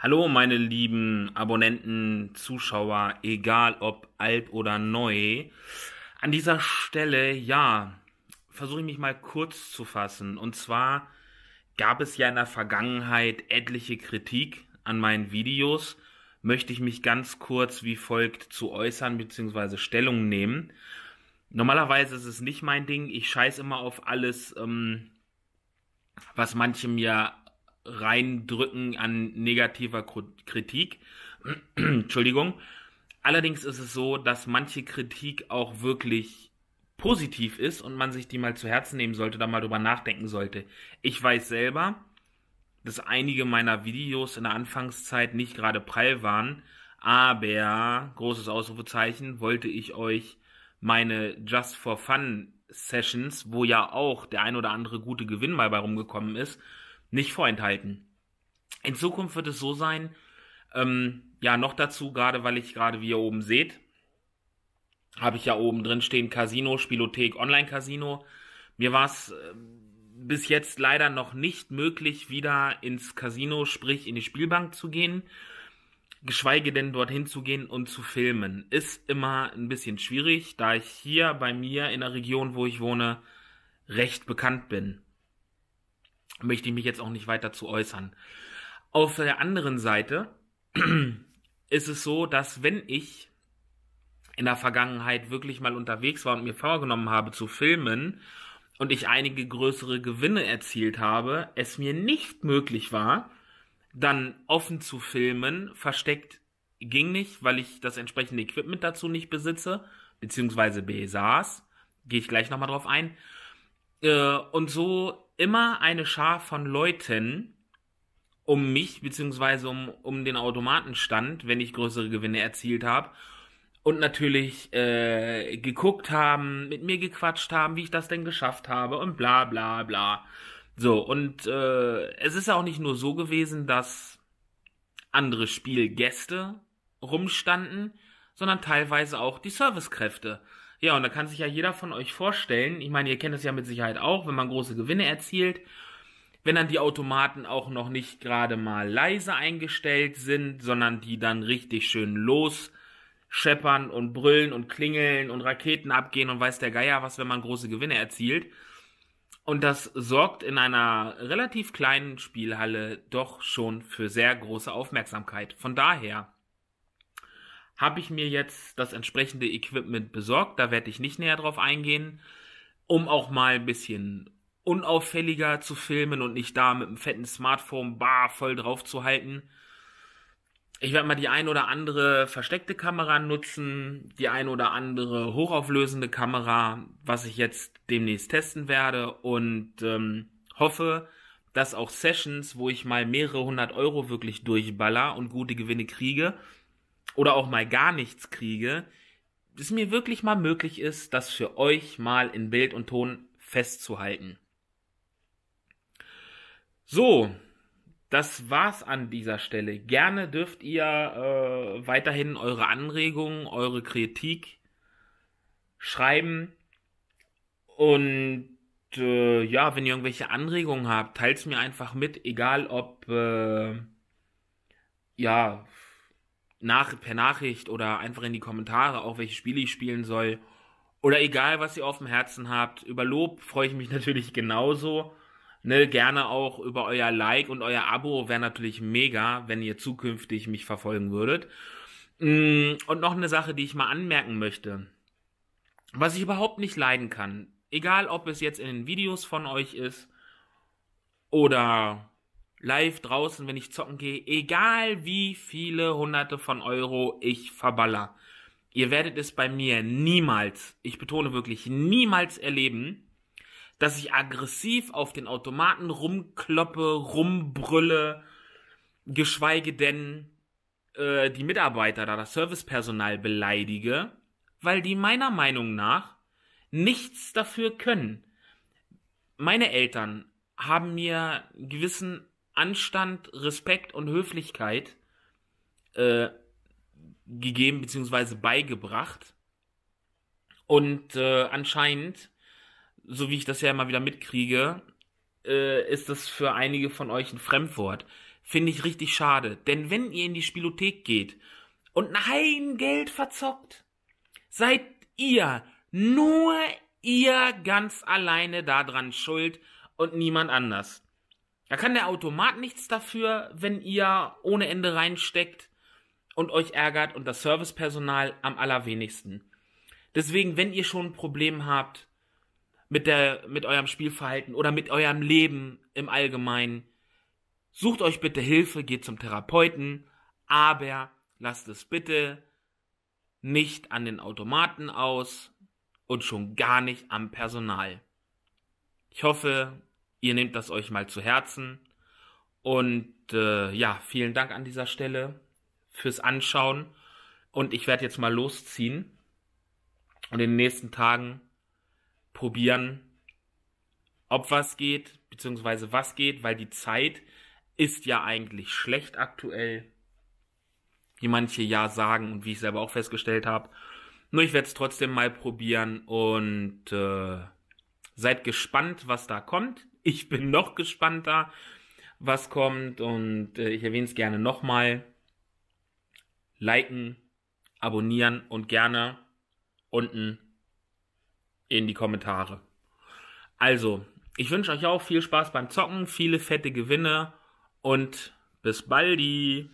Hallo meine lieben Abonnenten, Zuschauer, egal ob alt oder neu. An dieser Stelle, ja, versuche ich mich mal kurz zu fassen. Und zwar gab es ja in der Vergangenheit etliche Kritik an meinen Videos möchte ich mich ganz kurz wie folgt zu äußern bzw. Stellung nehmen. Normalerweise ist es nicht mein Ding. Ich scheiße immer auf alles, ähm, was manche mir reindrücken an negativer Kritik. Entschuldigung. Allerdings ist es so, dass manche Kritik auch wirklich positiv ist und man sich die mal zu Herzen nehmen sollte, da mal drüber nachdenken sollte. Ich weiß selber, dass einige meiner Videos in der Anfangszeit nicht gerade prall waren, aber, großes Ausrufezeichen, wollte ich euch meine Just for Fun Sessions, wo ja auch der ein oder andere gute Gewinn mal bei rumgekommen ist, nicht vorenthalten. In Zukunft wird es so sein, ähm, ja, noch dazu, gerade weil ich gerade, wie ihr oben seht, habe ich ja oben drin stehen Casino, Spielothek, Online-Casino. Mir war es ähm, bis jetzt leider noch nicht möglich, wieder ins Casino, sprich in die Spielbank zu gehen. Geschweige denn dorthin zu gehen und zu filmen. Ist immer ein bisschen schwierig, da ich hier bei mir in der Region, wo ich wohne, recht bekannt bin. Möchte ich mich jetzt auch nicht weiter zu äußern. Auf der anderen Seite ist es so, dass wenn ich in der Vergangenheit wirklich mal unterwegs war und mir vorgenommen habe zu filmen und ich einige größere Gewinne erzielt habe, es mir nicht möglich war, dann offen zu filmen, versteckt ging nicht, weil ich das entsprechende Equipment dazu nicht besitze, beziehungsweise besaß. Gehe ich gleich nochmal drauf ein. Äh, und so immer eine Schar von Leuten um mich, beziehungsweise um, um den Automatenstand, wenn ich größere Gewinne erzielt habe und natürlich äh, geguckt haben, mit mir gequatscht haben, wie ich das denn geschafft habe und bla bla bla. So, und äh, es ist ja auch nicht nur so gewesen, dass andere Spielgäste rumstanden, sondern teilweise auch die Servicekräfte. Ja, und da kann sich ja jeder von euch vorstellen, ich meine, ihr kennt es ja mit Sicherheit auch, wenn man große Gewinne erzielt, wenn dann die Automaten auch noch nicht gerade mal leise eingestellt sind, sondern die dann richtig schön los scheppern und brüllen und klingeln und Raketen abgehen und weiß der Geier was, wenn man große Gewinne erzielt. Und das sorgt in einer relativ kleinen Spielhalle doch schon für sehr große Aufmerksamkeit. Von daher habe ich mir jetzt das entsprechende Equipment besorgt. Da werde ich nicht näher drauf eingehen, um auch mal ein bisschen unauffälliger zu filmen und nicht da mit einem fetten Smartphone bar voll drauf zu halten ich werde mal die ein oder andere versteckte Kamera nutzen, die ein oder andere hochauflösende Kamera, was ich jetzt demnächst testen werde und ähm, hoffe, dass auch Sessions, wo ich mal mehrere hundert Euro wirklich durchballer und gute Gewinne kriege oder auch mal gar nichts kriege, es mir wirklich mal möglich ist, das für euch mal in Bild und Ton festzuhalten. So, das war's an dieser Stelle. Gerne dürft ihr äh, weiterhin eure Anregungen, eure Kritik schreiben. Und äh, ja, wenn ihr irgendwelche Anregungen habt, teilt es mir einfach mit, egal ob äh, ja nach, per Nachricht oder einfach in die Kommentare, auch welche Spiele ich spielen soll. Oder egal, was ihr auf dem Herzen habt. Über Lob freue ich mich natürlich genauso. Ne, gerne auch über euer Like und euer Abo wäre natürlich mega, wenn ihr zukünftig mich verfolgen würdet. Mm, und noch eine Sache, die ich mal anmerken möchte. Was ich überhaupt nicht leiden kann, egal ob es jetzt in den Videos von euch ist oder live draußen, wenn ich zocken gehe, egal wie viele hunderte von Euro ich verballer. Ihr werdet es bei mir niemals, ich betone wirklich, niemals erleben, dass ich aggressiv auf den Automaten rumkloppe, rumbrülle, geschweige denn äh, die Mitarbeiter da, das Servicepersonal beleidige, weil die meiner Meinung nach nichts dafür können. Meine Eltern haben mir gewissen Anstand, Respekt und Höflichkeit äh, gegeben bzw. beigebracht. Und äh, anscheinend so wie ich das ja immer wieder mitkriege, äh, ist das für einige von euch ein Fremdwort. Finde ich richtig schade. Denn wenn ihr in die Spielothek geht und nein Geld verzockt, seid ihr, nur ihr ganz alleine daran schuld und niemand anders. Da kann der Automat nichts dafür, wenn ihr ohne Ende reinsteckt und euch ärgert und das Servicepersonal am allerwenigsten. Deswegen, wenn ihr schon ein Problem habt, mit, der, mit eurem Spielverhalten oder mit eurem Leben im Allgemeinen. Sucht euch bitte Hilfe, geht zum Therapeuten, aber lasst es bitte nicht an den Automaten aus und schon gar nicht am Personal. Ich hoffe, ihr nehmt das euch mal zu Herzen. Und äh, ja, vielen Dank an dieser Stelle fürs Anschauen. Und ich werde jetzt mal losziehen. Und in den nächsten Tagen probieren, ob was geht, beziehungsweise was geht, weil die Zeit ist ja eigentlich schlecht aktuell, wie manche ja sagen und wie ich selber auch festgestellt habe. Nur ich werde es trotzdem mal probieren und äh, seid gespannt, was da kommt. Ich bin noch gespannter, was kommt und äh, ich erwähne es gerne nochmal. Liken, abonnieren und gerne unten in die Kommentare. Also, ich wünsche euch auch viel Spaß beim Zocken, viele fette Gewinne und bis baldi.